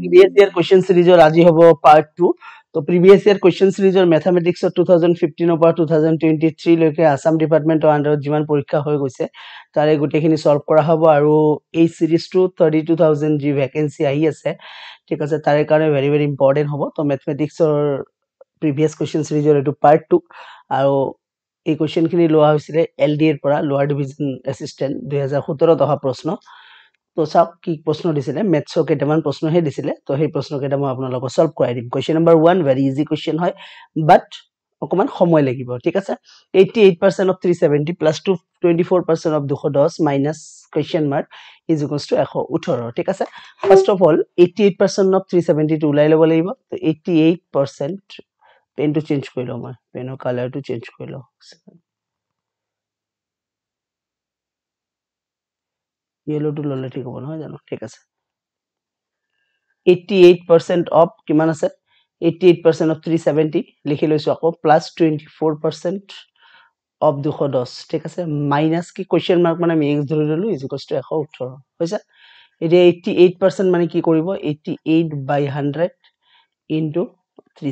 Previous year question ছিৰিজৰ আজি হ'ব পাৰ্ট টু তো প্ৰিভিয়াছ ইয়াৰ কুৱেশ্যন ছিৰিজৰ মেথামেটিক্সৰ টু থাউজেণ্ড ফিফটিনৰ পৰা টু থাউজেণ্ড টুৱেণ্টি থ্ৰীলৈকে আছাম ডিপাৰ্টমেণ্টৰ আণ্ডাৰত যিমান পৰীক্ষা হৈ গৈছে তাৰে গোটেইখিনি ছল্ভ কৰা হ'ব আৰু এই ছিৰিজটো থাৰ্টি টু থাউজেণ্ড যি ভেকেঞ্চি আহি আছে ঠিক আছে তাৰে কাৰণে ভেৰি ভেৰি ইম্পৰ্টেণ্ট হ'ব তো মেথমেটিক্সৰ প্ৰিভিয়াছ কুৱেশ্যন ছিৰিজৰ এইটো পাৰ্ট টু আৰু এই কুৱেশ্যনখিনি লোৱা হৈছিলে এল ডি এৰ পৰা লোৱাৰ ডিভিজন এছিষ্টেণ্ট দুহেজাৰ সোতৰত অহা প্ৰশ্ন তো চাওক কি প্ৰশ্ন দিছিলে মেথছৰ কেইটামান প্ৰশ্নহে দিছিলে তো সেই কেইটা মই আপোনালোকক চল্ভ কৰাই দিম question number one very easy question হয় বাট অকণমান সময় লাগিব ঠিক আছে eighty eight percent of three seventy plus two twenty four percent of দুশ দহ minus question mark is equals to এশ ওঠৰ ঠিক আছে first of all eighty eight percent of three ছেভেণ্টিটো ওলাই ল'ব লাগিব তো এইটি এইট পাৰ্চেণ্ট পেনটো চেঞ্জ কৰি লওঁ মই পেনৰ কালাৰটো চেঞ্জ কৰি লওঁ য়েল'টো ল'লে ঠিক হ'ব নহয় জানো ঠিক আছে এইটি অফ কিমান আছে এইটি অফ থ্ৰী লিখি লৈছোঁ আকৌ প্লাছ টুৱেণ্টি অফ দুশ ঠিক আছে মাইনাছ কি কুৱেশ্যন মাৰ্ক মানে আমি এক্স ধৰি ল'লোঁ ইজ কষ্ট এশ ওঠৰ হৈছে এতিয়া এইটি এইট মানে কি কৰিব eighty by hundred into three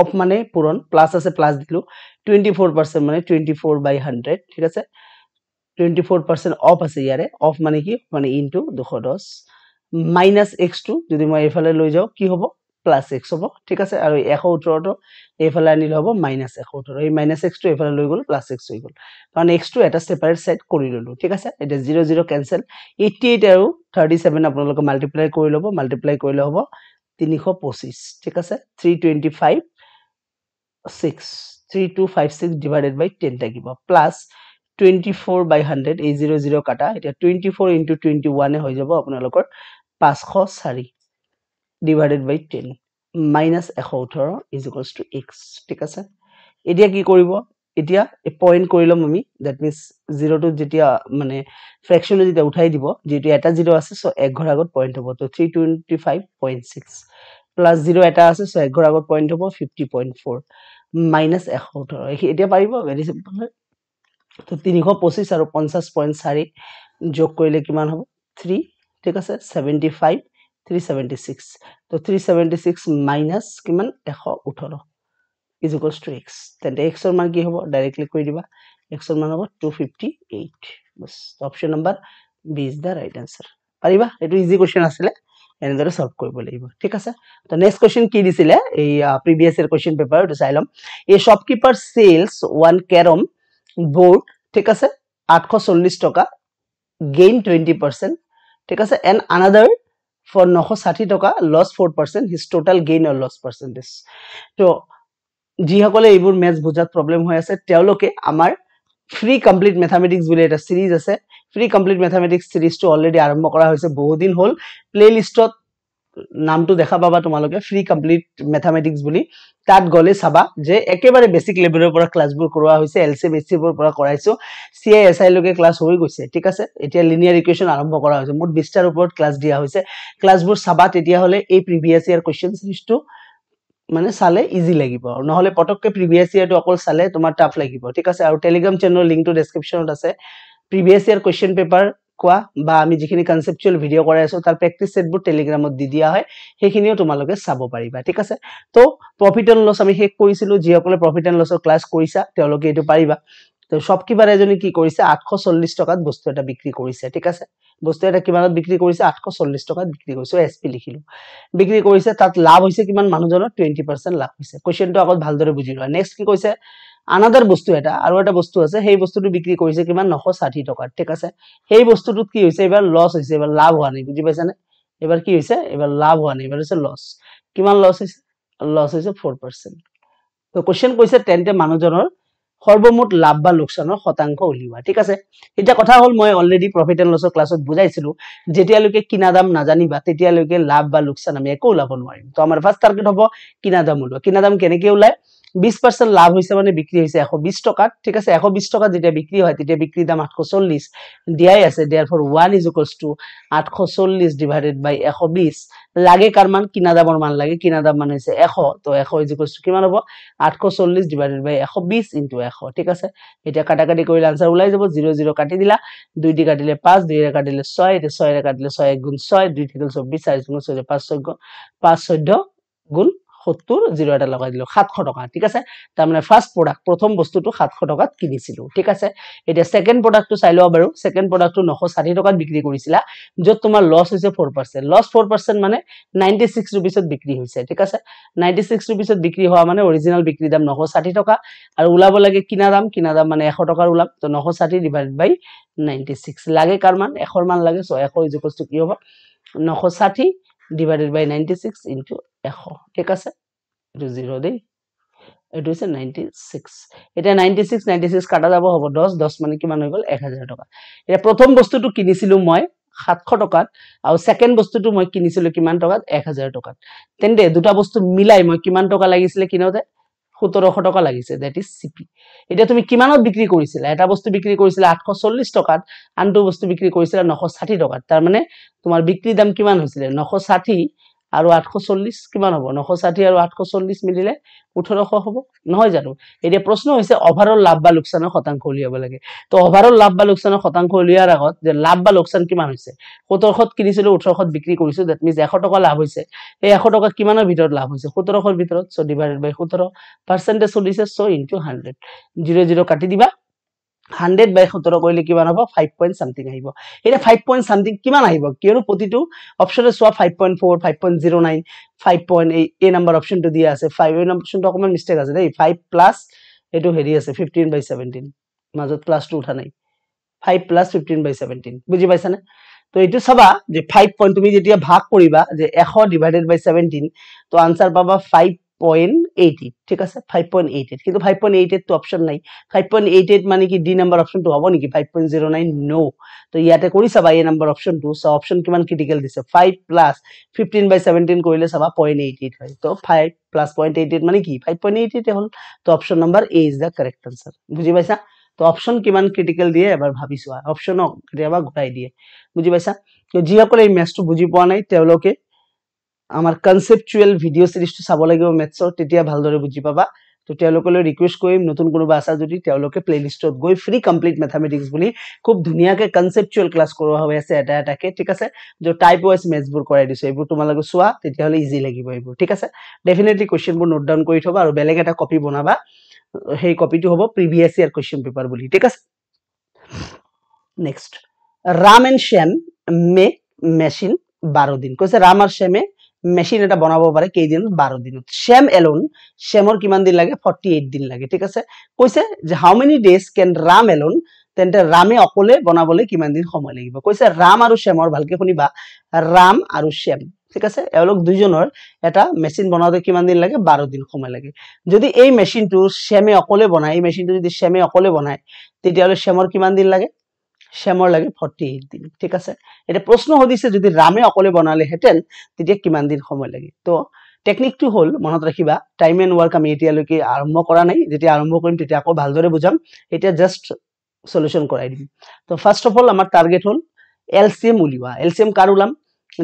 of মানে পূৰণ প্লাছ আছে প্লাছ দিলোঁ টুৱেণ্টি ফ'ৰ পাৰ্চেণ্ট মানে টুৱেণ্টি বাই হাণ্ড্ৰেড ঠিক আছে টুৱেণ্টি ফ'ৰ পাৰ্চেণ্ট অফ আছে ইয়াৰে অফ মানে কি মানে ইন টু দুশ দহ মাইনাছ এক্স টু যদি মই এইফালে লৈ যাওঁ কি হ'ব প্লাছ এক্স হ'ব ঠিক আছে আৰু এশ ওঠৰটো এইফালে আনিলে হ'ব মাইনাছ এশ ওঠৰ এই মাইনাছ এক্সটো এইফালে লৈ গ'ল প্লাছ এক্স হৈ গ'ল কাৰণ এক্সটো এটা ছেপাৰেট ছেট কৰি ল'লোঁ ঠিক আছে এতিয়া zero' zero' cancel eighty eight আৰু থাৰ্টি ছেভেন আপোনালোকে মাল্টিপ্লাই কৰি ল'ব মাল্টিপ্লাই কৰিলে হ'ব তিনিশ পঁচিছ ঠিক আছে three twenty five six three two five six divided by ten থাকিব plus twenty four by hundred এই জিৰ' জিৰ' কাটা এতিয়া টুৱেণ্টি ফ'ৰ ইণ্টু টুৱেণ্টি ওৱানে হৈ যাব আপোনালোকৰ পাঁচশ চাৰি ডিভাইডেড বাই টেন মাইনাছ এশ ওঠৰ ইজ ইকুৱেলছ টু এক্স ঠিক আছে এতিয়া কি কৰিব এতিয়া পইণ্ট কৰি ল'ম আমি ডেট মিনছ জিৰ'টো যেতিয়া মানে ফ্ৰেকশ্যনটো যেতিয়া উঠাই দিব যিহেতু এটা জিৰ' আছে চ' এক ঘৰ আগত পইণ্ট হ'ব ত' three twenty five point six plus zero' এটা আছে চ' এক ঘৰ আগত পইণ্ট হ'ব ফিফটি পইণ্ট ফ'ৰ মাইনাছ এশ ওঠৰ এতিয়া পাৰিব ভেৰি চিম্পল হয় তো তিনিশ পঁচিছ আৰু পঞ্চাছ পইণ্ট চাৰি যোগ কৰিলে কিমান হ'ব থ্ৰী ঠিক আছে seventy five three seventy six তো থ্ৰী ছেভেণ্টি ছিক্স মাইনাছ কিমান এশ ওঠৰ ইজ টু এক্স তেন্তে এক্সৰ মান কি হ'ব ডাইৰেক্টলি কৰি দিবা এক্সৰ মান হ'ব two fifty eight boss option number B is the right answer পাৰিবা এইটো ইজি কুৱেশ্যন আছিলে এনেদৰে চল্ভ কৰিব লাগিব ঠিক আছে তো নেক্সট কুৱেশ্যন কি দিছিলে এই প্ৰিভিয়াছ ইয়েৰ কুৱেশ্যন পেপাৰ এইটো চাই ল'ম এই shopkeeper sells one carrom board ঠিক আছে আঠশ চল্লিছ টকা গেইন টুৱেণ্টি পাৰ্চেণ্ট ঠিক আছে এণ্ড আনাডাৰ ফৰ নশ ষাঠি টকা loss four percent his total gain আৰু লছ পাৰ্চেণ্টেজ ত' যিসকলে এইবোৰ মেথ বুজাত প্ৰব্লেম হৈ আছে তেওঁলোকে আমাৰ ফ্ৰী কমপ্লিট মেথামেটিক্স বুলি এটা চিৰিজ আছে ফ্ৰী কমপ্লিট মেথামেটিক্স ছিৰিজটো অলৰেডি আৰম্ভ কৰা হৈছে বহুদিন হ'ল প্লে'লিষ্টত নামটো দেখা পাবা তোমালোকে ফ্ৰী কমপ্লিট মেথামেটিক্স বুলি তাত গ'লে চাবা যে একেবাৰে বেচিক লেভেলৰ পৰা ক্লাছবোৰ কৰোৱা হৈছে এল চি বেচ পৰা কৰাইছো চি আই এছ আইলৈকে ক্লাছ হৈ গৈছে ঠিক আছে এতিয়া লিনিয়াৰ ইকুৱেশ্যন আৰম্ভ কৰা হৈছে মোৰ বিছটাৰ ওপৰত ক্লাছ দিয়া হৈছে ক্লাছবোৰ চাবা তেতিয়াহ'লে এই প্ৰিভিয়াছ ইয়াৰ কুৱেশ্যন চিৰিজটো মানে চালে ইজি লাগিব নহ'লে পটককৈ প্ৰিভিয়াছ ইয়াৰটো অকল চালে তোমাৰ টাফ লাগিব ঠিক আছে আৰু টেলিগ্ৰাম চেনেলৰ লিংকটো ডেছক্ৰিপশ্যনত আছে প্ৰিভিয়াছ ইয়াৰ কুৱেশ্যন পেপাৰ কোৱা বা আমি যিখিনি কনচেপচুৱেল ভিডিঅ' কৰাই আছোঁ তাৰ প্ৰেক্টিচ ছেটবোৰ টেলিগ্ৰামত দি দিয়া হয় সেইখিনিও তোমালোকে চাব পাৰিবা ঠিক আছে তো প্ৰফিট এণ্ড লছ আমি শেষ কৰিছিলোঁ যিসকলে প্ৰফিট এণ্ড লছৰ ক্লাছ কৰিছা তেওঁলোকে এইটো পাৰিবা তো চব কিবা এজনী কি কৰিছে আঠশ চল্লিছ টকাত বস্তু এটা বিক্ৰী কৰিছে ঠিক আছে বস্তু এটা কিমানত বিক্ৰী কৰিছে আঠশ চল্লিছ টকাত বিক্ৰী কৰিছে এছ পি লিখিলোঁ বিক্ৰী কৰিছে তাত লাভ হৈছে কিমান মানুহজনৰ টুৱেণ্টি পাৰ্চেণ্ট লাভ হৈছে কুৱেশ্যনটো আগত ভালদৰে বুজি লোৱা নেক্সট কি কৈছে আনাদাৰ বস্তু এটা আৰু এটা বস্তু আছে সেই বস্তুটো বিক্ৰী কৰিছে কিমান নশ ষাঠি টকা ঠিক আছে সেই বস্তুটোত কি হৈছে এইবাৰ লছ হৈছে এইবাৰ লাভ হোৱা নাই বুজি পাইছানে এইবাৰ কি হৈছে এইবাৰ লাভ হোৱা নাই এইবাৰ হৈছে লছ কিমান লছ হৈছে লছ হৈছে ফ'ৰ পাৰ্চেণ্ট ত' কুৱেশ্যন কৈছে তেন্তে মানুহজনৰ সৰ্বমুঠ লাভ বা লোকচানৰ শতাংশ উলিওৱা ঠিক আছে এতিয়া কথা হ'ল মই অলৰেডি প্ৰফিট এণ্ড লছৰ ক্লাছত বুজাইছিলো যেতিয়ালৈকে কিনা দাম নাজানিবা তেতিয়ালৈকে লাভ বা লোকচান আমি একো ওলাব নোৱাৰিম ত' আমাৰ ফাৰ্ষ্ট টাৰ্গেট হ'ব কিনা দাম ওলোৱা কিনা দাম কেনেকৈ ওলায় বিশ পাৰ্চেণ্ট লাভ হৈছে মানে বিক্ৰী হৈছে এশ বিশ টকাত ঠিক আছে এশ বিশ টকাত যেতিয়া বিক্ৰী হয় তেতিয়া বিক্ৰীৰ দাম আঠশ চল্লিছ দিয়াই আছে therefore one is equals to আঠশ চল্লিছ ডিভাইডেড বাই এশ বিশ লাগে কাৰ মান কিনা দামৰ মান লাগে কিনা দাম মান হৈছে এশ তো এশ ইজ ইকুৱেলছ টু কিমান হ'ব আঠশ চল্লিছ ডিভাইডেড বাই এশ বিশ ইনটু এশ ঠিক আছে এতিয়া কাটি কৰিলে আনচাৰ ওলাই যাব জিৰ' জিৰ' কাটি দিলা দুই দি কাটিলে পাঁচ দুইৰে কাটিলে ছয় এতিয়া ছয়ৰে কাটিলে ছয় এক গুণ ছয় দুই থাকিলে চৌব্বিছ চাৰি গুণ ছয় পাঁচ চৈধ্য পাঁচ চৈধ্য গুণ সত্তৰ জিৰ' এটা লগাই দিলোঁ সাতশ টকা ঠিক আছে তাৰমানে ফাৰ্ষ্ট প্ৰডাক্ট প্ৰথম বস্তুটো সাতশ টকাত কিনিছিলোঁ ঠিক আছে এতিয়া ছেকেণ্ড প্ৰডাক্টটো চাই লোৱা বাৰু ছেকেণ্ড প্ৰডাক্টটো নশ ষাঠি টকাত বিক্ৰী কৰিছিলা য'ত তোমাৰ লছ হৈছে four percent loss four percent মানে নাইণ্টি ছিক্স ৰুপিছত বিক্ৰী হৈছে ঠিক আছে নাইণ্টি ছিক্স ৰুপিছত বিক্ৰী হোৱা মানে অৰিজিনেল বিক্ৰী দাম নশ ষাঠি টকা আৰু ওলাব লাগে কিনা দাম কিনা দাম মানে এশ টকাৰ ওলাম ত' নশ ষাঠি ডিভাইড বাই নাইণ্টি ছিক্স লাগে কাৰমান এশৰ মান লাগে চ' এশ ইজুকচটো কি হ'ব নশ ষাঠি divided by ninety six into এশ ঠিক আছে এইটো জিৰ' দেই এইটো হৈছে নাইণ্টি ছিক্স এতিয়া ninety six ninety six ninety যাব হ'ব দহ দহ মানে কিমান হৈ গ'ল এক হাজাৰ টকা এতিয়া প্ৰথম বস্তুটো কিনিছিলোঁ মই সাতশ টকাত আৰু ছেকেণ্ড বস্তুটো মই কিনিছিলোঁ কিমান টকাত এক হাজাৰ টকাত তেন্তে দুটা বস্তু মিলাই মই কিমান টকা লাগিছিলে কিনোতে সোতৰশ টকা লাগিছে দেট ইজ চিপি এতিয়া তুমি কিমানত বিক্ৰী কৰিছিলা এটা বস্তু বিক্ৰী কৰিছিলা আঠশ চল্লিছ টকাত আনটো বস্তু বিক্ৰী কৰিছিলা নশ ষাঠি টকাত তাৰমানে তোমাৰ বিক্ৰী দাম কিমান হৈছিলে নশ ষাঠি আৰু আঠশ চল্লিছ কিমান হ'ব নশ ষাঠি আৰু আঠশ চল্লিছ মিলিলে ওঠৰশ হ'ব নহয় জানো এতিয়া প্ৰশ্ন হৈছে অভাৰৰ লাভ বা লোকচানৰ শতাংশ উলিয়াব লাগে তো অভাৰৰ লাভ বা লোকচানৰ শতাংশ উলিওৱাৰ আগত যে লাভ বা লোকচান কিমান হৈছে সোতৰশত কিনিছিলো ওঠৰশত বিক্ৰী কৰিছো ডেট মিনছ এশ টকা লাভ হৈছে সেই এশ টকা কিমানৰ ভিতৰত লাভ হৈছে সোতৰশৰ ভিতৰত চ' ডিভাইডেড বাই সোতৰ পাৰ্চেণ্টেজ চলিছে so' into hundred zero' zero' কাটি দিবা হাণ্ড্ৰেড বাই সোতৰ কৰিলে কিমান হ'ব ফাইভ পইণ্ট ছামথিং আহিব এতিয়া ফাইভ পইণ্ট ছামথিং কিমান আহিব কিয়নো প্ৰতিটো অপশ্যনে চোৱা five point four five point zero' nine five point এই এই নাম্বাৰ অপশ্যনটো দিয়া আছে ফাইভ এই অপশ্যনটো অকণমান মিষ্টেক আছে দেই ফাইভ প্লাছ এইটো হেৰি আছে ফিফটিন বাই ছেভেণ্টিন মাজত প্লাছটো উঠা নাই five plus fifteen by seventeen বুজি পাইছানে তো এইটো চাবা যে ফাইভ পইণ্ট তুমি যেতিয়া ভাগ কৰিবা যে এশ ডিভাইডেড বাই ছেভেণ্টিন তো আনচাৰ পাবা ফাইভ পইণ্ট এইট ঠিক আছে ফাইভ পইণ্ট এইট এইট কিন্তু ফাইভ পইণ্ট এইট এইটটো অপশ্যন নাই ফাইভ পইণ্ট এইট এইট মানে কি ডি নম্বৰ অপশ্যনটো হ'ব নেকি five point zero' nine no' তো ইয়াতে কৰি চাবা এই নম্বৰ অপশ্যনটো চ' অপশ্যন কিমান ক্ৰিটিকেল দিছে five plus fifteen by seventeen কৰিলে চাবা পইণ্ট এইট এইট হয় তো five plus point eight eight মানে কি ফাইভ পইণ্ট এইট এইটে হ'ল তো option number A is the correct answer বুজি পাইছা তো অপশ্যন কিমান ক্ৰিটিকেল দিয়ে এবাৰ ভাবি চোৱা অপশ্যনক কেতিয়াবা ঘূৰাই দিয়ে বুজি পাইছা তো যিসকলে এই মেথছটো বুজি পোৱা নাই তেওঁলোকে আমাৰ কনচেপচুৱেল ভিডিঅ' চিৰিজটো চাব লাগিব মেথছৰ তেতিয়া ভালদৰে বুজি পাবা তো তেওঁলোকলৈ ৰিকুৱেষ্ট কৰিম নতুন কোনোবা আছা যদি তেওঁলোকে প্লে'লিষ্টত গৈ ফ্ৰী কমপ্লিট মেথামেটিক্স বুলি খুব ধুনীয়াকৈ কনচেপচুৱেল ক্লাছ কৰোৱা হৈ আছে এটা এটাকে ঠিক আছে য'ত টাইপ ৱাইজ মেথছবোৰ কৰাই দিছোঁ এইবোৰ তোমালোকে চোৱা তেতিয়াহ'লে ইজি লাগিব এইবোৰ ঠিক আছে ডেফিনেটলি কুৱেশ্যনবোৰ নোট ডাউন কৰি থ'বা আৰু বেলেগ এটা কপি বনাবা সেই কপিটো হ'ব প্ৰিভিয়াছ ইয়াৰ কুৱেশ্যন পেপাৰ বুলি ঠিক আছে নেক্সট ৰাম এণ্ড শ্যাম মে মেচিন বাৰ দিন কৈছে ৰাম আৰু শ্যামে মেশিন এটা বনাব পাৰে কেইদিন বাৰ দিনত চেম এলোন চেমৰ কিমান দিন লাগে ফৰ্টি এইট দিন লাগে ঠিক আছে কৈছে যে how many days can Ram alone তেন্তে ৰামে অকলে বনাবলৈ কিমান দিন সময় লাগিব কৈছে ৰাম আৰু চেমৰ ভালকৈ শুনিবা ৰাম আৰু চেম ঠিক আছে এওঁলোক দুজনৰ এটা মেচিন বনাওঁতে কিমান দিন লাগে বাৰ দিন সময় লাগে যদি এই মেচিনটো চেমে অকলে বনায় এই মেচিনটো যদি চেমে অকলে বনায় তেতিয়াহ'লে চেমৰ কিমান দিন লাগে চেমৰ লাগে ফৰ্টি এইট দিন ঠিক আছে এতিয়া প্ৰশ্ন সুধিছে যদি ৰামে অকলে বনালেহেঁতেন তেতিয়া কিমান দিন সময় লাগে তো টেকনিকটো হ'ল মনত ৰাখিবা টাইম এণ্ড ৱৰ্ক আমি এতিয়ালৈকে আৰম্ভ কৰা নাই যেতিয়া আৰম্ভ কৰিম তেতিয়া আকৌ ভালদৰে বুজাম এতিয়া জাষ্ট চলিউশ্যন কৰাই দিম তো ফাৰ্ষ্ট অফ অল আমাৰ টাৰ্গেট হ'ল এল চি এম উলিওৱা এল চি এম কাৰ ওলাম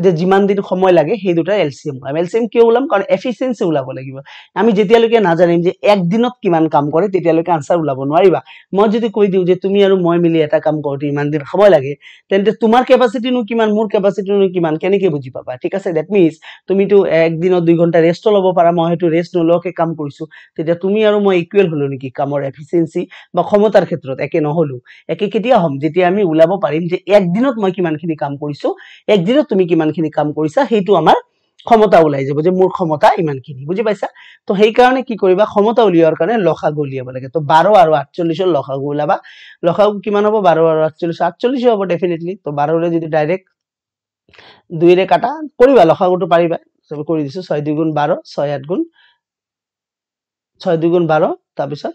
যে যিমান দিন সময় লাগে সেই দুটা এলচিএম ওলাম এল চি এম কিয় ওলাম কাৰণ এফিচিয়েঞ্চি ওলাব লাগিব আমি যেতিয়ালৈকে নাজানিম যে একদিনত কিমান কাম কৰে তেতিয়ালৈকে আনচাৰ ওলাব নোৱাৰিবা মই যদি কৈ দিওঁ যে তুমি আৰু মই মিলি এটা কাম কৰোঁতে ইমান দিন সময় লাগে তেন্তে তোমাৰ কেপাচিটিনো কিমান মোৰ কেপাচিটিনো কিমান কেনেকৈ বুজি পাবা ঠিক আছে ডেট মিনচ তুমিতো একদিনত দুই ঘণ্টা ৰেষ্টো ল'ব পাৰা মই সেইটো ৰেষ্ট নোলোৱাকৈ কাম কৰিছোঁ তেতিয়া তুমি আৰু মই ইকুৱেল হ'লোঁ নেকি কামৰ এফিচিয়েঞ্চি বা ক্ষমতাৰ ক্ষেত্ৰত একে নহ'লোঁ একে কেতিয়া হ'ম যেতিয়া আমি ওলাব পাৰিম যে একদিনত মই কিমানখিনি কাম কৰিছোঁ একদিনত তুমি কিমান ইমানখিনি কাম কৰিছা সেইটো আমাৰ ক্ষমতা ওলাই যাব যে মোৰ ক্ষমতা ইমানখিনি বুজি পাইছা তো সেইকাৰণে কি কৰিবা ক্ষমতা উলিওৱাৰ কাৰণে লসাগু উলিয়াব লাগে তো বাৰ আৰু আঠচল্লিছৰ লসাগু ওলাবা লসাগু কিমান হ'ব বাৰ আৰু আঠচল্লিছ আঠচল্লিছ হ'ব ডেফিনেটলি তো বাৰলৈ যদি ডাইৰেক্ট দুইৰে কাটা কৰিবা লসাগুটো পাৰিবা চবে কৰি দিছো ছয় দুই বাৰ ছয় আঠ গুণ ছয় দুই গুণ বাৰ তাৰপিছত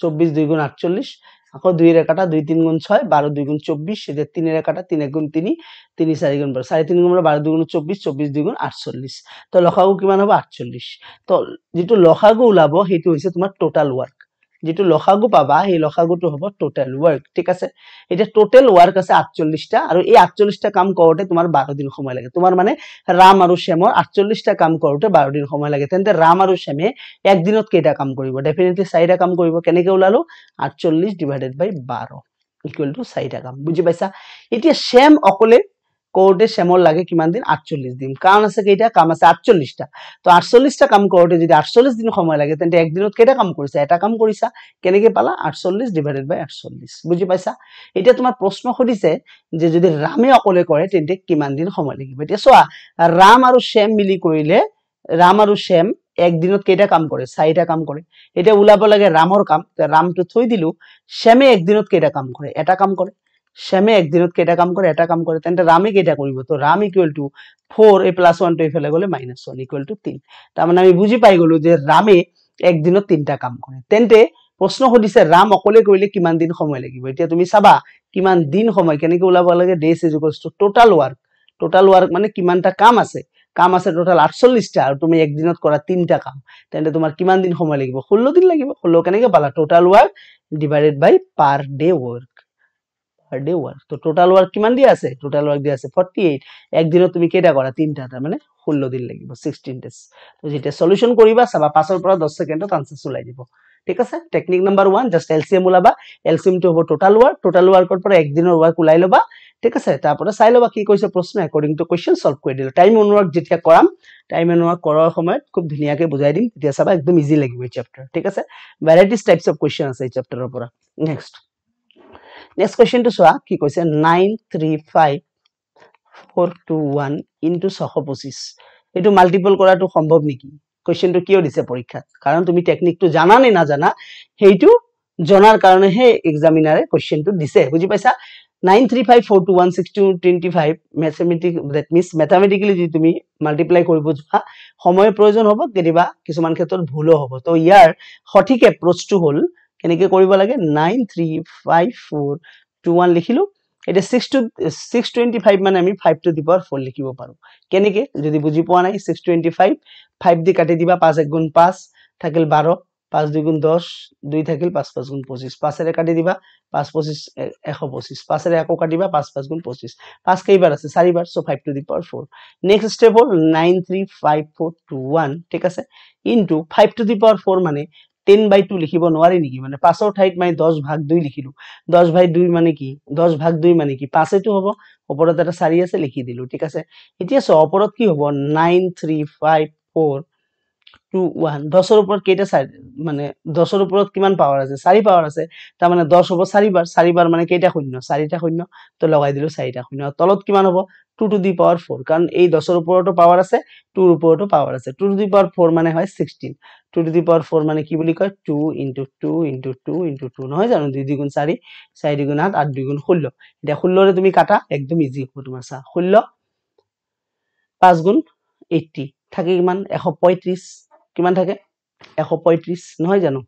চৌব্বিছ দুই গুণ আঠচল্লিছ আকৌ দুই রেখাটা দুই তিন গুণ ছয় বারো দুই গুণ চব্বিশ সেটা তিনের রেখাটা তিন এক গুণ তিনি তিনি চারি গুণ বারো সাড়ে তিন গুণ বারো দুই গুণ চব্বিশ চব্বিশ দুই গুণ আটচল্লিশ তো লখাগু কিমান হ'ব আটচল্লিশ তো যিটো লখাগু ওলাব সেইটো হৈছে তোমাৰ টোটাল ৱৰ্ক যিটো লখাগু পাবা সেই লখাগুটো হবো টোটাল ওয়ার্ক ঠিক আছে এটা টোটাল ওয়ার্ক আছে আঠচল্লিছটা আর এই আঠচল্লিছটা কাম করতে তোমাৰ বাৰ দিন সময় লাগে তোমাৰ মানে ৰাম আৰু শ্যামৰ আঠচল্লিছটা কাম করতে বাৰ দিন সময় লাগে তেন্তে ৰাম আৰু শ্যামে একদিনত কেইটা কাম কৰিব ডেফিনেটলি চাৰিটা কাম কৰিব কেনেকৈ ওলালো আঠচল্লিছ ডিভাইডেড বাই বাৰ ইকুয়াল টু চাৰিটা কাম বুজি পাইছা এতিয়া শ্যাম অকলে কৰোঁতে চেমৰ লাগে কিমান দিন আঠচল্লিছ দিন কাৰণ আছে কেইটা কাম আছে আঠচল্লিছটা তো আঠচল্লিছটা কাম কৰোঁতে যদি আঠচল্লিছ দিন সময় লাগে তেন্তে একদিনত কেইটা কাম কৰিছা এটা কাম কৰিছা কেনেকৈ পালা আঠচল্লিছ ডিভাইডেড বাই আঠচল্লিছ বুজি পাইছা এতিয়া তোমাৰ প্ৰশ্ন সুধিছে যে যদি ৰামে অকলে কৰে তেন্তে কিমান দিন সময় লাগিব এতিয়া চোৱা ৰাম আৰু শ্বেম মিলি কৰিলে ৰাম আৰু শ্বেম একদিনত কেইটা কাম কৰে চাৰিটা কাম কৰে এতিয়া ওলাব লাগে ৰামৰ কাম ৰামটো থৈ দিলোঁ শ্বেমে একদিনত কেইটা কাম কৰে এটা কাম কৰে শ্যামে এক দিনত কেইটা কাম কৰে এটা কাম কৰে তেন্তে ৰামে কেইটা কৰিব তো Ram equal to four plus plus ওৱানটো এইফালে গেলে মাইনাস ওয়ান ইকুৱেল টু তার তাৰমানে আমি বুজি পাই গ'লো যে ৰামে একদিনত তিনটা তিনিটা কাম কৰে তেন্তে প্ৰশ্ন সুধিছে ৰাম অকলে কৰিলে কিমান দিন সময় লাগিব এতিয়া তুমি চাবা কিমান দিন সময় কেনেকৈ ওলাব লাগে day equals to total work total work মানে কিমানটা কাম আছে কাম আছে টোটাল আঠচল্লিছটা আৰু তুমি একদিনত কৰা তিনিটা কাম তেন্তে তোমাৰ কিমান দিন সময় লাগিব ষোল্ল দিন লাগিব ষোল্ল কেন পালা total work divided by per day work per day work ত' টোটাল ওয়াৰ্ক কিমান দিয়া আছে ট'টেল ওয়াৰ্ক দিয়া আছে ফৰ্টি এইট একদিনও তুমি কেইটা কৰা তিনিটা তাৰ মানে ষোল্ল দিন লাগিব ছিক্সটিন ডেজ ত' যেতিয়া সলিউশন কৰিবা চাবা পাঁচেৰ পৰা দহ ছেকেণ্ডত আনসার চলাই দিব ঠিক আছে technique number one just LCM ওলাবা এলসিএমটো হব টোটাল ওয়ার্ক টোটাল ওয়ার্কর পর একদিনের ওয়ার্ক ওলাই লবা ঠিক আছে তাৰপৰা চাই লবা কি কৈছে প্ৰশ্ন একৰ্ডিং টু কুৱেশ্যন চল্ভ কৰি দিলোঁ টাইম অনুওয়াৰ্ক যেতিয়া কৰাম টাইম অনুওয়াৰ্ক কৰাৰ সময়ত খুব ধুনীয়াকৈ বুজাই দিম তেতিয়া চাবা একদম ইজি লাগিব এই চ্যাপ্টার ঠিক আছে ভেৰাইটিজ টাইপছ অফ কুৱেশ্যন আছে এই চেপ্টাৰৰ পৰা নেক্সট নেক্সট কুৱেশ্যনটো চোৱা কি কৈছে nine three five four two one into ছশ পঁচিছ এইটো মাল্টিপল কৰাটো সম্ভৱ নেকি কুৱেশ্যনটো কিয় দিছে পৰীক্ষাত কাৰণ তুমি টেকনিকটো জানা নে নাজানা সেইটো জনাৰ কাৰণেহে এক্সামিনাৰে কুৱেশ্যনটো দিছে বুজি পাইছা nine three five four two one six two twenty five mathematic that মিছ মেথামেটিকেলি যদি তুমি মাল্টিপ্লাই কৰিব যোৱা সময়ৰ প্ৰয়োজন হ'ব কেতিয়াবা কিছুমান ক্ষেত্ৰত ভুলো হ'ব তো ইয়াৰ সঠিক এপ্ৰ'চটো হ'ল কেনেকে কৰিব লাগে nine three five four two one লিখিলোঁ এতিয়া six two six twenty five মানে আমি five to the power four লিখিব পাৰোঁ কেনেকৈ যদি বুজি পোৱা নাই ছিক্স টুৱেণ্টি ফাইভ ফাইভ দি কাটি দিবা পাঁচ এক গুণ পাঁচ থাকিল বাৰ পাঁচ দুই গুণ দহ দুই থাকিল পাঁচ পাঁচ গুণ পঁচিশ পাঁচেৰে কাটি দিবা পাঁচ পঁচিছ এশ পঁচিছ পাঁচেৰে আকৌ কাটিবা পাঁচ পাঁচ গুণ পঁচিছ পাঁচ কেইবাৰ আছে চাৰিবাৰ so' five to the power four next step হ'ল nine three five four two one ঠিক আছে into five to the power four মানে টেন বাই টু লিখিব নোৱাৰি নেকি মানে পাঁচৰ ঠাইত মই দহ ভাগ দুই লিখিলোঁ দহ বাই দুই মানে কি দহ ভাগ দুই মানে কি পাঁচেইটো হ'ব ওপৰত এটা চাৰি আছে লিখি দিলোঁ ঠিক আছে এতিয়া চাওঁ ওপৰত কি হ'ব nine three five four two one দহৰ ওপৰত কেইটা চাৰি মানে দহৰ ওপৰত কিমান পাৱাৰ আছে চাৰি পাৱাৰ আছে তাৰমানে দহ হ'ব চাৰিবাৰ চাৰিবাৰ মানে কেইটা শূন্য চাৰিটা শূন্য তো লগাই দিলো চাৰিটা শূন্য তলত কিমান হ'ব two to the power four কারণ এই দশের উপরেও পাওয়ার আছে টুর উপরেও পাওয়ার আছে two to the power four মানে হয় sixteen two to the power four মানে কি বলি কয় two into two into two into two নহয় জানো দুই দুগুণ চারি চারি দুগুণ আঠ আঠ দুগুণ ষোল্ল এটা ষোল্লরে তুমি কাটা একদম ইজি হব তোমার চা ষোল্ল পাঁচ গুণ এইটি থাকে কিমান এশ পঁয়ত্রিশ কিমান থাকে এশ পঁয়ত্রিশ নহয় জানো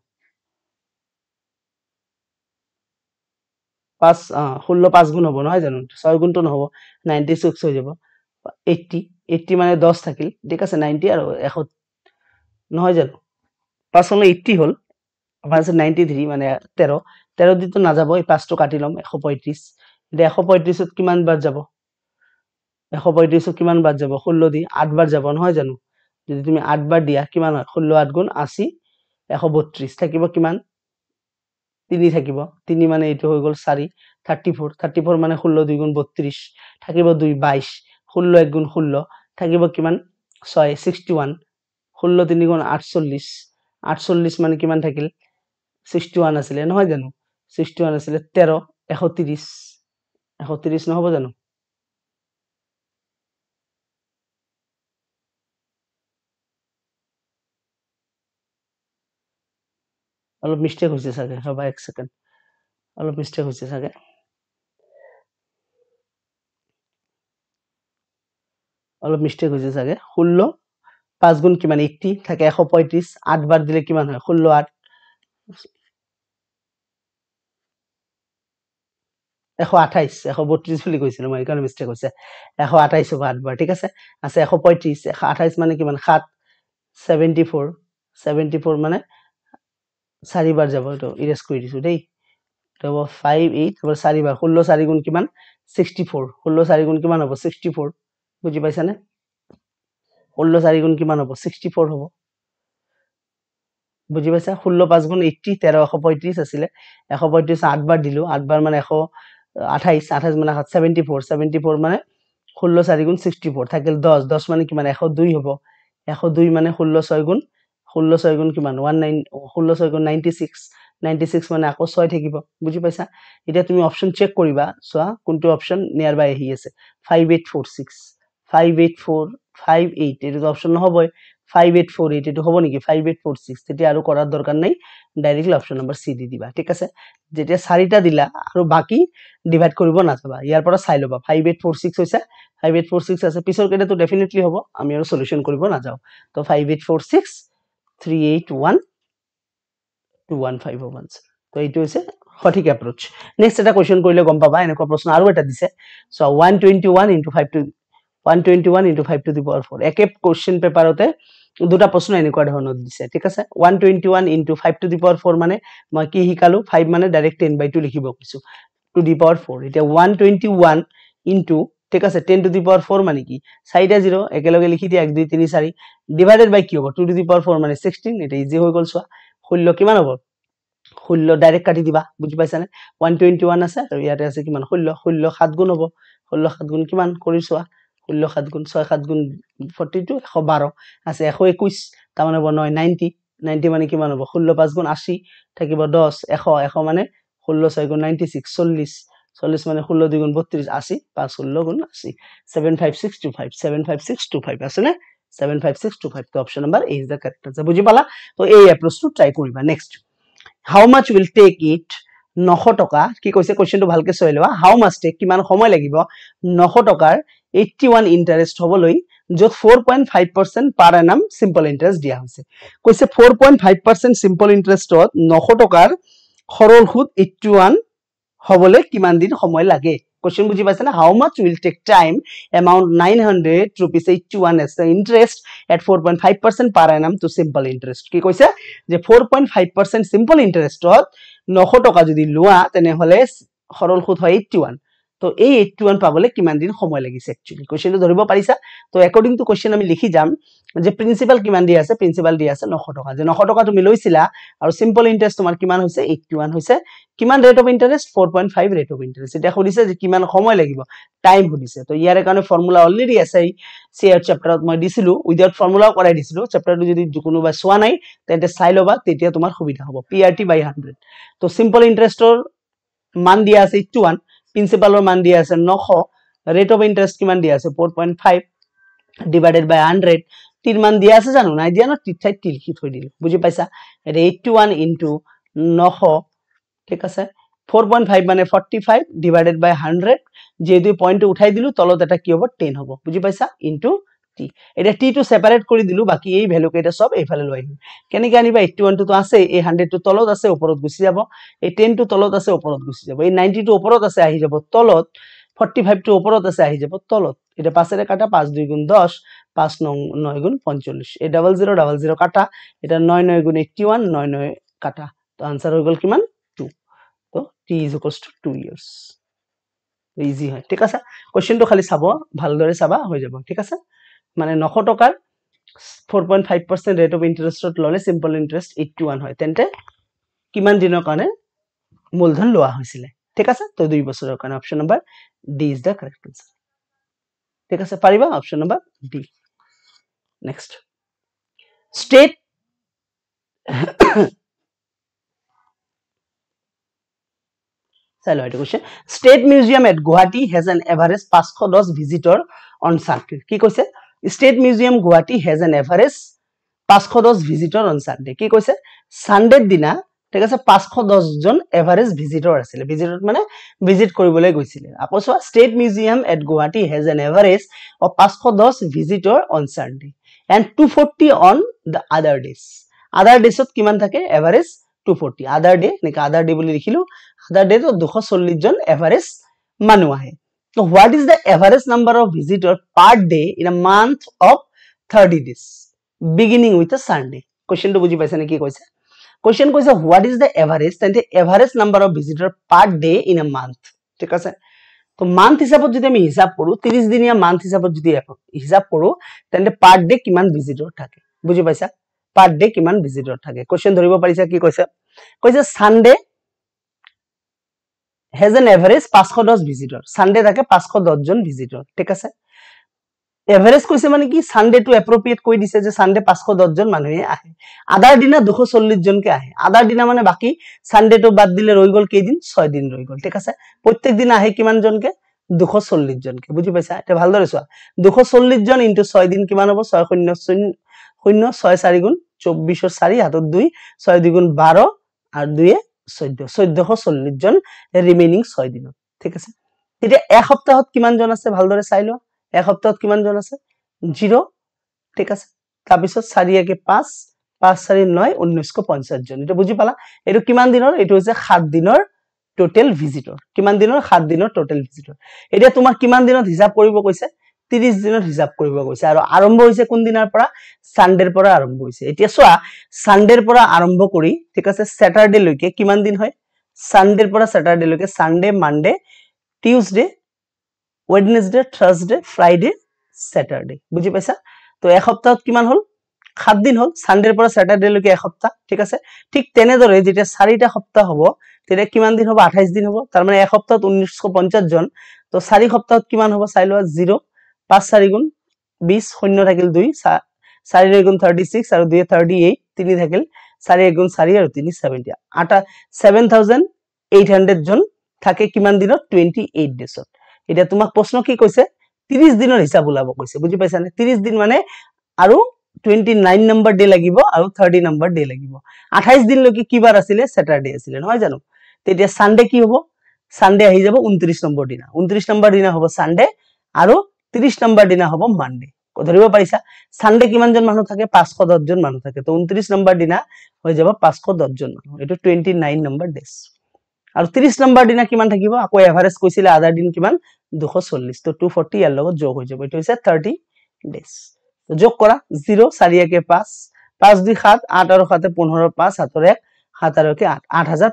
পাঁচ ষোল্ল পাঁচ গুণ হ'ব নহয় জানো ছয় গুণটো নহ'ব নাইণ্টি ছিক্স হৈ যাব এইট্টি এইট্টি মানে দহ থাকিল ঠিক আছে নাইণ্টি আৰু এশ নহয় জানো পাঁচ হ'লে এইট্টি হ'ল আছে নাইণ্টি থ্ৰী মানে তেৰ তেৰ দিনটো নাযাব এই পাঁচটো কাটি ল'ম এশ পঁয়ত্ৰিছ এতিয়া এশ পঁয়ত্ৰিছত কিমান বাৰ যাব এশ পঁয়ত্ৰিছত কিমান বাৰ যাব ষোল্ল দি আঠ বাৰ যাব নহয় জানো যদি তুমি আঠ বাৰ দিয়া কিমান হয় ষোল্ল আঠ গুণ আশী এশ বত্ৰিছ থাকিব কিমান তিনি থাকিব তিনি মানে এইটো হৈ গ'ল চাৰি থাৰ্টি ফ'ৰ থাৰ্টি ফ'ৰ মানে ষোল্ল দুই গুণ বত্ৰিছ থাকিব দুই বাইছ ষোল্ল এক গুণ ষোল্ল থাকিব কিমান ছয় ছিক্সটি ওৱান ষোল্ল তিনি গুণ আঠচল্লিছ আঠচল্লিছ মানে কিমান থাকিল ছিক্সটি ওৱান আছিলে নহয় জানো ছিক্সটি ওৱান আছিলে তেৰ এশ ত্ৰিছ এশ ত্ৰিছ নহ'ব জানো অলপ মিষ্টেক হৈছে চাগে ৰবা এক ছেকেণ্ড অলপ মিষ্টেক হৈছে চাগে অলপ মিষ্টেক হৈছে চাগে ষোল্ল পাঁচ গুণ কিমান এইটি থাকে এশ পঁয়ত্ৰিছ আঠ বাৰ দিলে কিমান হয় ষোল্ল আঠ এশ আঠাইছ এশ বত্ৰিছ বুলি কৈছিলো মই এইকাৰণে মিষ্টেক হৈছে এশ আঠাইছ হ'ব আঠবাৰ ঠিক আছে আছে এশ পঁয়ত্ৰিছ এশ আঠাইছ মানে কিমান সাত ছেভেণ্টি ফ'ৰ ছেভেণ্টি ফ'ৰ মানে চাৰিবাৰ যাব এইটো ইৰেজ কৰি দিছোঁ দেই হ'ব ফাইভ এইট তাৰপৰা চাৰিবাৰ ষোল্ল চাৰি গুণ কিমান ছিক্সটি ফ'ৰ ষোল্ল চাৰি গুণ কিমান হ'ব ছিক্সটি ফ'ৰ বুজি পাইছানে ষোল্ল চাৰি গুণ কিমান হ'ব ছিক্সটি ফ'ৰ হ'ব বুজি পাইছা ষোল্ল পাঁচ গুণ এইটি তেৰ এশ পঁয়ত্ৰিছ আছিলে এশ পঁয়ত্ৰিছ আঠবাৰ দিলোঁ আঠবাৰ মানে এশ আঠাইছ আঠাইছ মানে ছেভেণ্টি ফ'ৰ ছেভেণ্টি ফ'ৰ মানে ষোল্ল চাৰি গুণ ছিক্সটি ফ'ৰ থাকিল দহ দহ মানে কিমান এশ দুই হ'ব এশ দুই মানে ষোল্ল ছয় গুণ ষোল্ল ছয়গুণ কিমান ওৱান নাইন ষোল্ল ছয়গুণ নাইণ্টি ছিক্স নাইণ্টি ছিক্স মানে আকৌ ছয় থাকিব বুজি পাইছা এতিয়া তুমি অপশ্যন চেক কৰিবা চোৱা কোনটো অপশ্যন নিয়াৰ বাই আহি আছে five eight four six five eight four five eight এইটোতো অপশ্যন নহ'বই ফাইভ এইট ফ'ৰ এইট এইটো হ'ব নেকি ফাইভ এইট ফ'ৰ ছিক্স তেতিয়া আৰু কৰাৰ দৰকাৰ নাই ডাইৰেক্টলি অপশ্যন নম্বৰ চি দি দিবা ঠিক আছে যেতিয়া চাৰিটা দিলা আৰু বাকী ডিভাইড কৰিব নাযাবা ইয়াৰ পৰা চাই ল'বা ফাইভ এইট ফ'ৰ ছিক্স হৈছে ফাইভ এইট ফ'ৰ ছিক্স আছে পিছৰ কেইটাটো ডেফিনেটলি হ'ব আমি আৰু চলিউশ্যন কৰিব নাযাওঁ তো five eight four six three eight one two one five one তো এইটো হৈছে সঠিক এপ্ৰ'চ নেক্সট এটা কুৱেশ্যন কৰিলে গম পাবা এনেকুৱা প্ৰশ্ন আৰু এটা দিছে so' one twenty one into five to one twenty one into five to the power four একে কুৱেশ্যন পেপাৰতে দুটা প্ৰশ্ন এনেকুৱা ধৰণত দিছে ঠিক আছে one twenty one into five to the power four মানে মই কি শিকালোঁ ফাইভ মানে ডাইৰেক্ট টেন বাই টু লিখিব কৈছোঁ টু দি পাৱাৰ ফ'ৰ এতিয়া ওৱান টুৱেণ্টি ওৱান ইণ্টু ঠিক আছে ten to the power four মানে কি চাৰিটা জিৰ' একেলগে লিখি দিয়া এক দুই তিনি চাৰি ডিভাইডেড বাই কি হ'ব two to the power four মানে ছিক্সটিন এতিয়া ইজি হৈ গ'ল চোৱা ষোল্ল কিমান হ'ব ষোল্ল ডাইৰেক্ট কাটি দিবা বুজি পাইছানে ওৱান টুৱেণ্টি ওৱান আছে আৰু ইয়াতে আছে কিমান ষোল্ল ষোল্ল সাত গুণ হ'ব ষোল্ল সাত গুণ কিমান কৰি চোৱা ষোল্ল সাত গুণ ছয় সাত গুণ ফৰ্টি টু এশ বাৰ আছে এশ একৈছ তাৰমানে হ'ব নহয় নাইণ্টি নাইণ্টি মানে কিমান হ'ব ষোল্ল পাঁচ গুণ আশী থাকিব দহ এশ এশ মানে ষোল্ল ছয় গুণ নাইণ্টি ছিক্স চল্লিছ চল্লিশ মানে ষোলো দ্বিগুণ গুণ বত্রিশ আশি পাঁচ ষোলো গুণ আশি seven five six two five seven five six two five আছে না seven five six two five তো অপশন নাম্বার এই ইজ কারেক্ট আছে বুঝি পালা তো এই অ্যাপ্রোচটো ট্রাই কৰিবা next how much will take it নশ টকা কি কৈছে কুৱেশ্যনটো ভালকে চাই লোৱা হাউ মাছ টেক কিমান সময় লাগিব নশ টকাৰ এইটি ওৱান ইণ্টাৰেষ্ট হ'বলৈ য'ত four point five percent per annum simple interest দিয়া হৈছে কৈছে four point five percent simple ইণ্টাৰেষ্টত নশ টকাৰ সৰল সুদ এইট্টি ওৱান হবলৈ কিমান দিন সময় লাগে কুৱেশ্যন বুজি পাইছেনে how much will take time amount nine hundred rupees eight one as interest at four point five percent per an কি কৈছে যে four point five percent simple ইণ্টাৰেষ্টত নশ টকা যদি লোৱা তেনেহ'লে সৰল সুত হয় এইট্টি ওৱান তো এই এইট টু ওৱান পাবলৈ কিমান দিন সময় লাগিছে একচুৱেলি কুৱেশ্যনটো ধৰিব পাৰিছা তো একৰ্ডিং টু কুৱেশ্যন আমি লিখি যাম যে প্ৰিন্সিপাল কিমান দি আছে প্ৰিন্সিপাল দি আছে নশ টকা যে নশ টকা তুমি লৈছিলা আৰু চিম্পল ইণ্টাৰেষ্ট তোমাৰ কিমান হৈছে এইট টু ওৱান হৈছে কিমান rate of interest four point five rate of interest এতিয়া সুধিছে যে কিমান সময় লাগিব টাইম সুধিছে তো ইয়াৰ কাৰণে ফৰ্মুলা অলৰেডি আছে এই চি আৰ চেপ্টাৰত মই দিছিলোঁ উইডাউট ফৰ্মুলাও কৰাই দিছিলোঁ চেপ্টাৰটো যদি কোনোবাই চোৱা নাই তেন্তে চাই ল'বা তেতিয়া তোমাৰ সুবিধা হ'ব P R T by hundred তো চিম্পল ইণ্টাৰেষ্টৰ মান দিয়া আছে এইট টু ওৱান প্ৰিন্সিপালৰ মান দিয়া আছে নশ ৰেট অফ ইণ্টাৰেষ্ট কিমান দিয়া আছে four point five divided by hundred টিৰ মান দিয়া আছে জানো নাই দিয়া ন টিৰ ঠাইত টি লিখি থৈ দিলোঁ বুজি পাইছা এতিয়া এইটটি ওৱান ইণ্টু নশ ঠিক আছে ফ'ৰ পইণ্ট ফাইভ মানে forty five divided by hundred যিহেতু পইণ্টটো উঠাই দিলোঁ তলত এটা কি হ'ব টেন হ'ব বুজি পাইছা ইণ্টু টি এতিয়া টিটো সেপারেট কৰি দিল বাকী এই ভেলুকেইটা চব এইফালে লৈ আহিম কেনেকৈ আনিবা এইট্টি তো আছে এই টু তলত আছে ওপৰত গুচি যাব এই টু তলত আছে ওপৰত গুছি যাব এই টু ওপৰত আছে আহি যাব তলত ফৰ্টি টু ওপৰত আছে আহি যাব তলত এটা পাঁচের কাটা পাঁচ দুই গুণ দহ পাঁচ নয় গুণ পঞ্চল্লিছ এই ডাবল জিৰ' ডাবল জিৰ' কাটা এটা নয় নয় গুণ এইট্টি ওৱান নয় নয় কাটা তো আনচাৰ হৈ গ'ল কিমান টু তো T is equals to two years easy হয় ঠিক আছে কুৱেশ্যনটো খালি চাব ভালদৰে চাবা হৈ যাব ঠিক আছে মানে নশ টকাৰ four point five percent rate of ইণ্টাৰেষ্টত ল'লে চিম্পল ইণ্টাৰেষ্ট এইট ওৱান হয় তেন্তে কিমান দিনৰ কাৰণে মূলধন লোৱা হৈছিলে ঠিক আছে তো দুই বছৰৰ কাৰণে option number D is the correct answer ঠিক আছে পাৰিবা option number D next state state museum at Guwahati has an average পাঁচশ দহ ভিজিটৰ অন কি কৈছে state museum Guwahati has an average পাঁচশ দহ ভিজিটৰ অন ছানডে কি কৈছে ছানডেৰ দিনা ঠিক আছে পাঁচশ দহজন এভাৰেজ ভিজিটৰ আছিলে ভিজিটৰ মানে ভিজিট কৰিবলৈ গৈছিলে আকৌ চোৱা state museum at Guwahati has an average পাঁচশ দহ visitor on Sunday and two forty on the other days other ডেজত কিমান থাকে average two forty other day এনেকৈ আদাৰ ডে বুলি লিখিলোঁ আদাৰ ডেটো দুশ চল্লিছজন এভাৰেজ মানুহ আহে So what is the average number of visitors per day in a month of 30 days beginning with a Sunday? Question to বুঝি পাইছে না কি কইছে কোশ্চেন কইছে হোয়াট ইজ দ্য এভারেজ তাইতে average number of visitor per day in a month ঠিক আছে তো মান্থ হিসাবত যদি আমি হিসাব কৰোঁ ত্ৰিছ দিনীয়া মান্থ হিসাবত যদি হিসাব কৰোঁ তেন্তে পার ডে কিমান ভিজিটৰ থাকে বুজি পাইছা পার ডে কিমান ভিজিটৰ থাকে কোশ্চেন ধৰিব পাৰিছা কি কৈছে কৈছে সানডে হেজ এন এভারেজ পাঁচশ দহ ভিজিটৰ ছানডে থাকে পাঁচশ দহজন ভিজিটৰ ঠিক আছে এভাৰেজ কৈছে মানে কি ছানডেটো এপ্ৰপ্ৰিয়েট কৈ দিছে যে ছানডে পাঁচশ দহজন মানুহে আহে আদাৰ দিনা দুশ চল্লিছ জনকে আহে আদাৰ দিনা মানে বাকী ছানডেটো বাদ দিলে ৰৈ গ'ল কেইদিন ছয় দিন ৰৈ গ'ল ঠিক আছে প্ৰত্যেক দিনা আহে কিমান জনকে দুশ চল্লিছ জনকে বুজি পাইছা এতিয়া ভালদৰে চোৱা দুশ চল্লিছ জন ইণ্টু ছয় দিন কিমান হ'ব ছয় শূন্য শূন্য ছয় চাৰি গুণ চৌব্বিছৰ চাৰি হাতত দুই ছয় দুই গুণ বাৰ আৰু দুয়ে চৈধ্য চৈধ্যশ চল্লিশ জন ৰিমেইনিং ছয় দিনত ঠিক আছে এতিয়া এসপ্তাহত কিমান জন আছে ভালদৰে চাই লোৱা এসপ্তাহত কিমান জন আছে জিৰ' ঠিক আছে তাৰপিছত চাৰি একে পাঁচ পাঁচ চাৰি নয় ঊনৈছশ পঞ্চাছ জন এইটো বুজি পালা এইটো কিমান দিনৰ এইটো হৈছে সাত দিনৰ টোটেল ভিজিটৰ কিমান দিনৰ সাত দিনৰ টোটেল ভিজিটৰ এতিয়া তোমাক কিমান দিনত হিচাপ কৰিব কৈছে ত্ৰিশ দিনত হিচাপ কৰিব গৈছে আৰু আৰম্ভ হৈছে কোনদিনাৰ পৰা ছানডেৰ পৰা আৰম্ভ হৈছে এতিয়া চোৱা ছানডেৰ পৰা আৰম্ভ কৰি ঠিক আছে ছেটাৰডেলৈকে কিমান দিন হয় ছানডেৰ পৰা ছেটাৰডেলৈকে Sunday Monday Tuesday Wednesday Thursday Friday Saturday বুজি পাইছা ত' এসপ্তাহত কিমান হ'ল সাতদিন হ'ল ছানডেৰ পৰা ছেটাৰডেলৈকে এসপ্তাহ ঠিক আছে ঠিক তেনেদৰে যেতিয়া চাৰিটা সপ্তাহ হ'ব তেতিয়া কিমান দিন হ'ব আঠাইছ দিন হ'ব তাৰমানে এসপ্তাহত ঊনৈছশ পঞ্চাছজন ত' চাৰি সপ্তাহত কিমান হ'ব চাই লোৱা জিৰ' পাঁচ চারি গুণ বিশ শূন্য থাকিল দুই চারি এগুণ থার্টি সিক্স আর দুই থার্টি এইট তিন থাকিল চারি এগুণ চারি আর তিন সেভেন্টি আটা সেভেন থাউজেন্ড এইট হান্ড্রেড জন থাকে কি দিন টুয়েন্টি এইট ডেজ এটা তোমার প্রশ্ন কি কৈছে ত্রিশ দিনের হিসাব ওলাব কৈছে বুঝি পাইছানে ত্রিশ দিন মানে আর টুয়েন্টি নাইন নম্বর ডে লাগবে আর থার্টি নম্বর ডে লাগবে আঠাইশ দিনলকে কি বার আসলে স্যাটারডে আসলে নয় জানো তো সানডে কি হব সানডে আহি যাব উনত্রিশ নম্বর দিনা উনত্রিশ নম্বর দিনা হব সানডে আর ত্ৰিশ নম্বৰ দিনা হব মানডে ধৰিব পাৰিছা চানডে কিমানজন মানুহ থাকে পাঁচশ দহজন মানুহ থাকে তো ঊনত্ৰিশ নম্বৰ দিনা হৈ যাব পাঁচশ দহজন মানুহ এইটো টুৱেণ্টি নাইন নম্বৰ ডেজ আৰু ত্ৰিশ নম্বৰ দিনা কিমান থাকিব আকৌ এভাৰেজ কৈছিলে আধাৰ দিন কিমান দুশ চল্লিশ তো টু ফৰ্টি ইয়াৰ লগত যোগ হৈ যাব এইটো হৈছে থাৰ্টি ডেজ যোগ কৰা জিৰ' চাৰি একে পাঁচ পাঁচ দুই সাত আঠ আৰু সাতে পোন্ধৰ পাঁচ সাতৰ এক সাতাৰ কি আঠ হাজাৰ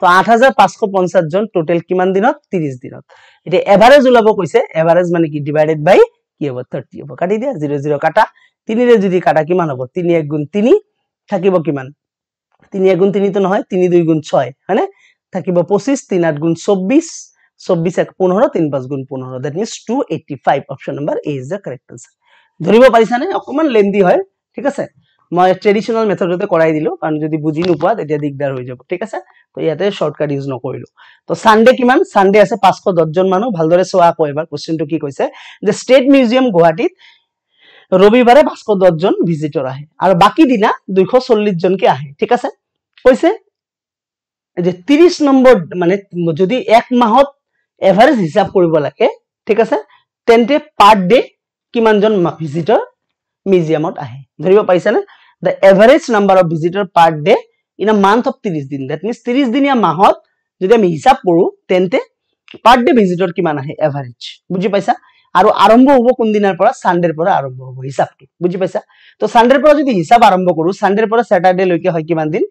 তো আঠ হাজাৰ পাঁচশ পঞ্চাছ জন টোটেল কিমান দিনত ত্ৰিশ দিনত এতিয়া এভাৰেজ ওলাব কৈছে এভাৰেজ মানে কি ডিভাইডেড বাই কি হ'ব থাৰ্টি হ'ব কাটি দিয়া জিৰ' জিৰ' কাটা তিনিৰে যদি কাটা কিমান হ'ব তিনি এক গুণ তিনি থাকিব কিমান তিনি এক গুণ তিনিটো নহয় তিনি দুই গুণ ছয় হয়নে থাকিব পঁচিছ তিনি আঠ গুণ চৌব্বিছ চৌব্বিছ এক পোন্ধৰ তিনি পাঁচ গুণ পোন্ধৰ that means two eighty five option number A is the correct answer ধৰিব পাৰিছানে অকণমান লেন্দি হয় ঠিক আছে মই ট্ৰেডিশ্যনেল মেথডতে কৰাই দিলোঁ কাৰণ যদি বুজি নোপোৱা তেতিয়া দিগদাৰ হৈ যাব ঠিক আছে তো ইয়াতে শ্বৰ্টকাট ইউজ নকৰিলোঁ তো ছানডে কিমান ছানডে আছে পাঁচশ দহজন মানুহ ভালদৰে চোৱা আকৌ এবাৰ কুৱেশ্যনটো কি কৈছে যে ষ্টেট মিউজিয়াম গুৱাহাটীত ৰবিবাৰে পাঁচশ দহজন ভিজিটৰ আহে আৰু বাকী দিনা দুশ চল্লিছজনকে আহে ঠিক আছে কৈছে যে ত্ৰিশ নম্বৰ মানে যদি এক মাহত এভাৰেজ হিচাপ কৰিব লাগে ঠিক আছে তেন্তে পাৰ ডে কিমানজন ভিজিটৰ মিউজিয়ামত আহে ধৰিব পাৰিছেনে the average number of visitor per day in a month of ত্ৰিছ দিন ডেট মিনছ ত্ৰিছ দিনীয়া মাহত যদি আমি হিচাপ কৰোঁ তেন্তে পাৰ ডে ভিজিটৰ কিমান আহে এভাৰেজ বুজি পাইছা আৰু আৰম্ভ হ'ব কোনদিনাৰ পৰা ছানডেৰ পৰা আৰম্ভ হ'ব হিচাপটো বুজি পাইছা তো ছানডেৰ পৰা যদি হিচাপ আৰম্ভ কৰোঁ ছানডেৰ পৰা ছেটাৰডেলৈকে হয় কিমান দিন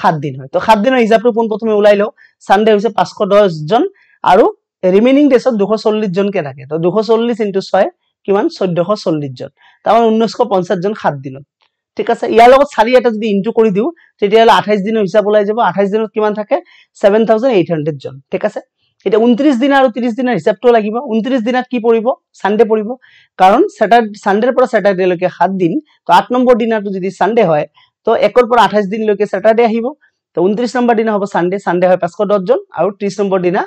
সাত দিন হয় তো সাত দিনৰ হিচাপটো পোন প্ৰথমে ওলাই লওঁ ছানডে হৈছে পাঁচশ দহজন আৰু ৰিমেইনিং ডেছত দুশ চল্লিছজনকৈ থাকে তো দুশ চল্লিছ ইণ্টু ছয় কিমান চৈধ্যশ চল্লিছজন তাৰমানে ঊনৈছশ জন সাত দিনত ঠিক আছে ইয়াৰ লগত চাৰি এটা যদি ইনটু কৰি দিওঁ তেতিয়াহ'লে আঠাইছ দিনৰ হিচাপ ওলাই যাব আঠাইছ দিনত কিমান থাকে ছেভেন থাউজেণ্ড এইট হাণ্ড্ৰেডজন ঠিক আছে এতিয়া ঊনত্ৰিছ দিন আৰু ত্ৰিছ দিনৰ হিচাপটো লাগিব ঊনত্ৰিছ দিনত কি পৰিব ছানডে পৰিব কাৰণ ছেটাৰ ছানডেৰ পৰা ছেটাৰডেলৈকে সাত দিন তো আঠ নম্বৰ দিনাটো যদি ছানডে হয় তো একৰ পৰা আঠাইছ দিনলৈকে ছেটাৰডে আহিব তো ঊনত্ৰিছ নম্বৰ দিনা হ'ব ছানডে ছানডে হয় পাঁচশ দহজন আৰু ত্ৰিছ নম্বৰ দিনা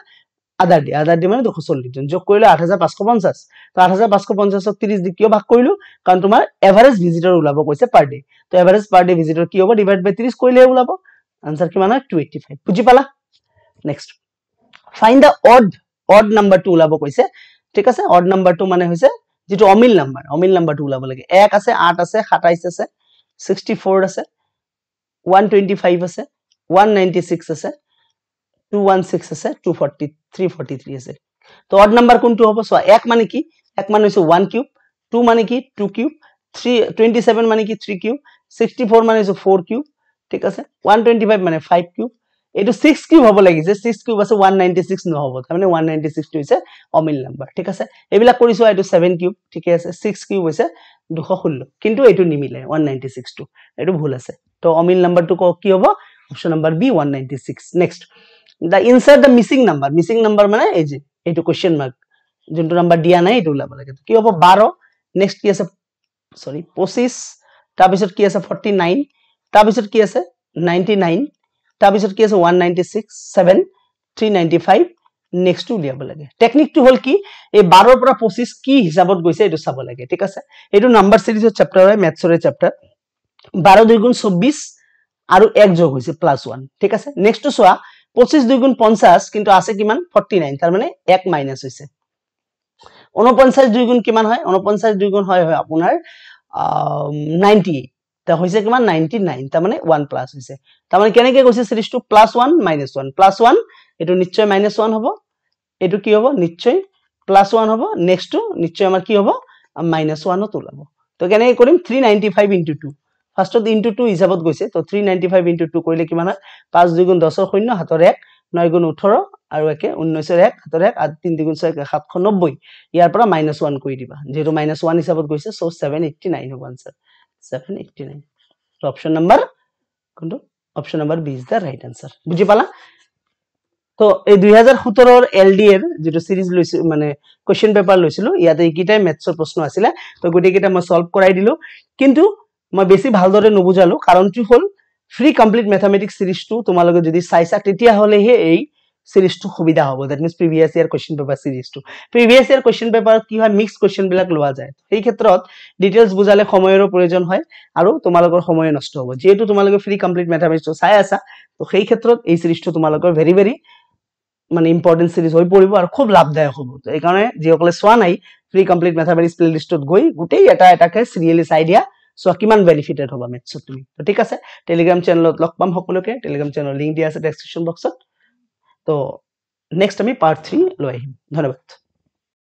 আধাৰ দিয়া আধাৰ দি মানে দুশ চল্লিছজন যোগ কৰিলোঁ আঠ হাজাৰ পাঁচশ পঞ্চাছ তো আঠ হাজাৰ পাঁচশ পঞ্চাছক ত্ৰিছ দি কিয় ভাগ কৰিলো কাৰণ তোমাৰ এভাৰেজ ভিজিটৰ ওলাব কৈছে পাৰ ডে তো এভাৰেজ পাৰ ডে ভিজিটৰ কি হ'ব ডিভাইড বাই ত্ৰিছ কৰিলেহে ওলাব আনচাৰ কিমান হয় টু এইটি ফাইভ বুজি পালা next find the odd odd নাম্বাৰটো ওলাব কৈছে ঠিক আছে অড নাম্বাৰটো মানে হৈছে যিটো অমিল নাম্বাৰ অমিল নাম্বাৰটো ওলাব লাগে এক আছে আঠ আছে সাতাইছ আছে ছিক্সটি ফ'ৰ আছে ওৱান টুৱেণ্টি ফাইভ আছে ওৱান নাইণ্টি ছিক্স আছে টু ওৱান ছিক্স আছে টু ফর্টি থ্রি এক মানে কি এক মানে হচ্ছে টু মানে কি two cube three twenty seven মানে কি থ্রি কিউব সিক্সটি ফোর মানে হচ্ছে কিউব ঠিক আছে ওয়ান টুয়েন্টি ফাইভ মানে ফাইভ কিউব এইটো সিক্স কিউব হব লাগিছে সিক্স কিউব আছে ওয়ান নাইনটি সিক্স নহব তাৰমানে ওৱান নাইণ্টি নাইনটি হৈছে অমিল নাম্বাৰ ঠিক আছে এইবিলাক করেছো এইটো ছেভেন কিউব ঠিকে আছে সিক্স কিউব হৈছে দুশ ষোল্ল কিন্তু এইটো নিমিলে ওয়ান নাইনটি সিক্সটো এইটো ভুল আছে তো অমিল নাম্বারটা কি হব option number B one ninety six next the insert the missing number missing number মানে এই যে এইটো কুৱেশ্যন মাৰ্ক যোনটো নাম্বাৰ দিয়া নাই এইটো ওলাব লাগে কি হ'ব বাৰ নেক্সট কি আছে চৰি পঁচিছ তাৰপিছত কি আছে ফৰ্টি নাইন তাৰপিছত কি আছে নাইণ্টি নাইন তাৰপিছত কি আছে one ninety six seven three ninety five নেক্সটো উলিয়াব লাগে টেকনিকটো হ'ল কি এই বাৰৰ পৰা পঁচিছ কি হিচাপত গৈছে এইটো চাব লাগে ঠিক আছে এইটো নাম্বাৰ ছিৰিজৰ চেপ্টাৰ হয় মেথছৰে চেপ্টাৰ বাৰ দুই গুণ চৌব্বিছ আৰু এক যোগ হৈছে প্লাছ ওৱান ঠিক আছে নেক্সটটো চোৱা পঁচিশ দুগুণ পঞ্চাশ কিন্তু আছে কি ফর্টি নাইন তার মানে এক মাইনাস হয়েছে ঊনপঞ্চাশ দুগুণ কি হয় ঊনপঞ্চাশ দুগুণ হয় হয় আপনার নাইনটি তা হয়েছে কি নাইনটি নাইন তার মানে ওয়ান প্লাস হয়েছে তার মানে কেনকে কৈছে সিরিজটা plus one minus one plus one এই নিশ্চয় মাইনাস ওয়ান হব এই কি হব নিশ্চয় প্লাস ওয়ান হব নেক্সট নিশ্চয় আমার কি হব মাইনাস ওয়ানও তোলাব তো কেন করিম three ninety five into two ফাৰ্ষ্টত ইণ্টু টু হিচাপত গৈছে তো three ninety five into two কৰিলে কিমান হয় পাঁচ দুগুণ দহৰ শূন্য সাতৰ এক নয় গুণ ওঠৰ আৰু একে ঊনৈছৰ এক হাতৰ এক আৰু তিনি দুগুণ ছয় সাতশ নব্বৈ ইয়াৰ পৰা মাইনাছ ওৱান কৰি দিবা যিহেতু মাইনাছ ওৱান হিচাপত গৈছে চ' ছেভেন এইটটি নাইন হ'ব answer seven eighty nine option number কোনটো option number B is the right answer বুজি পালা তো এই দুই হাজাৰ সোতৰৰ এল ডি এৰ যিটো চিৰিজ লৈছিলো মানে কুৱেশ্যন পেপাৰ লৈছিলোঁ ইয়াতে এইকেইটাই মেথছৰ প্ৰশ্ন আছিলে তো গোটেইকেইটা মই চল্ভ কৰাই দিলোঁ কিন্তু মই বেছি ভালদৰে নুবুজালো কাৰণটো হ'ল ফ্ৰী কমপ্লিট মেথামেটিক্স ছিৰিজটো তোমালোকে যদি চাইছা তেতিয়াহ'লেহে এই ছিৰিজটো সুবিধা হ'ব that means previous year question paper ছিৰিজটো প্ৰিভিয়াছ ইয়াৰ কুৱেশ্যন পেপার কি হয় মিক্স কুৱেশ্যনবিলাক লোৱা যায় সেই ক্ষেত্ৰত ডিটেইলছ বুজালে সময়ৰো প্ৰয়োজন হয় আৰু তোমালোকৰ সময় নষ্ট হ'ব যিহেতু তোমালোকে ফ্ৰী কমপ্লিট মেথামেটিক্সটো চাই আছা তো সেই ক্ষেত্ৰত এই ছিৰিজটো তোমালোকৰ ভেৰি ভেৰি মানে ইম্পৰ্টেণ্ট ছিৰিজ হৈ পৰিব আৰু খুব লাভদায়ক হ'ব এইকাৰণে যিসকলে চোৱা নাই ফ্ৰী কমপ্লিট মেথামেটিক্স লিস্টত গৈ গোটেই এটা এটাকে চিৰিয়েলি চাই দিয়া চোৱা কিমান বেনিফিটেড হ'বা মেটছত তুমি ত' ঠিক আছে টেলিগ্ৰাম চেনেলত লগ পাম সকলোকে টেলিগ্ৰাম চেনেলৰ লিংক দিয়া আছে ডেছক্ৰিপশ্যন বক্সত ত' নেক্সট আমি পাৰ্ট থ্ৰী লৈ আহিম ধন্যবাদ